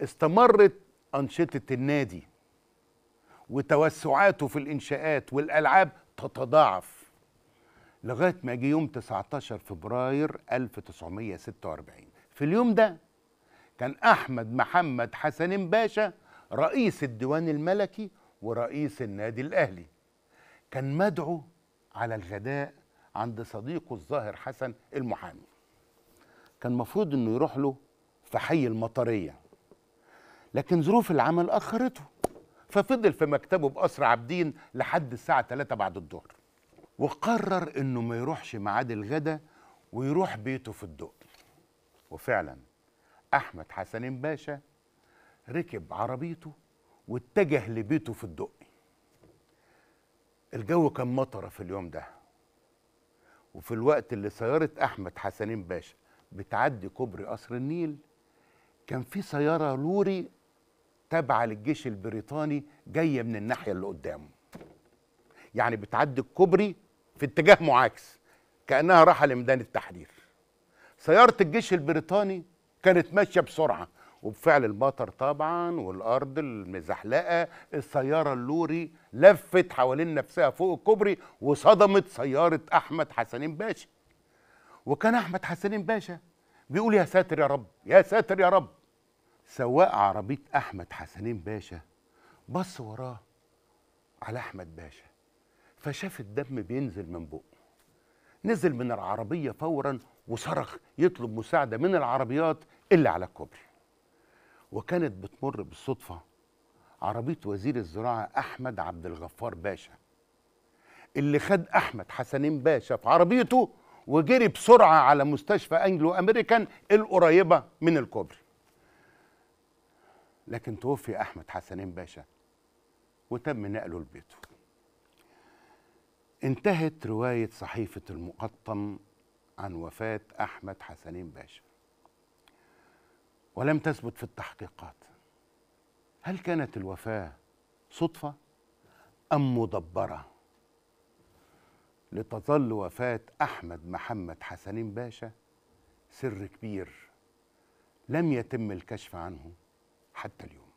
استمرت أنشطة النادي وتوسعاته في الإنشاءات والألعاب تتضاعف لغاية ما جه يوم 19 فبراير 1946 في اليوم ده كان أحمد محمد حسن باشا رئيس الديوان الملكي ورئيس النادي الأهلي كان مدعو على الغداء عند صديقه الظاهر حسن المحامي كان مفروض انه يروح له في حي المطريه لكن ظروف العمل أخرته ففضل في مكتبه بقصر عابدين لحد الساعة 3 بعد الظهر وقرر إنه ما يروحش ميعاد الغدا ويروح بيته في الدق وفعلا أحمد حسنين باشا ركب عربيته واتجه لبيته في الدق الجو كان مطرة في اليوم ده وفي الوقت اللي سيارة أحمد حسنين باشا بتعدي كوبري قصر النيل كان في سيارة لوري تابعه للجيش البريطاني جايه من الناحيه اللي قدامه يعني بتعدي الكوبري في اتجاه معاكس كانها راحة لميدان التحرير سياره الجيش البريطاني كانت ماشيه بسرعه وبفعل المطر طبعا والارض المزحلقه السياره اللوري لفت حوالين نفسها فوق الكوبري وصدمت سياره احمد حسنين باشا وكان احمد حسنين باشا بيقول يا ساتر يا رب يا ساتر يا رب سواق عربيه احمد حسنين باشا بص وراه على احمد باشا فشاف الدم بينزل من بقه نزل من العربيه فورا وصرخ يطلب مساعده من العربيات اللي على الكوبري وكانت بتمر بالصدفه عربيه وزير الزراعه احمد عبد الغفار باشا اللي خد احمد حسنين باشا في عربيته وجري بسرعه على مستشفى انجلو امريكان القريبه من الكوبري لكن توفي أحمد حسنين باشا وتم نقله لبيته انتهت رواية صحيفة المقطم عن وفاة أحمد حسنين باشا ولم تثبت في التحقيقات هل كانت الوفاة صدفة أم مدبرة لتظل وفاة أحمد محمد حسنين باشا سر كبير لم يتم الكشف عنه حتى اليوم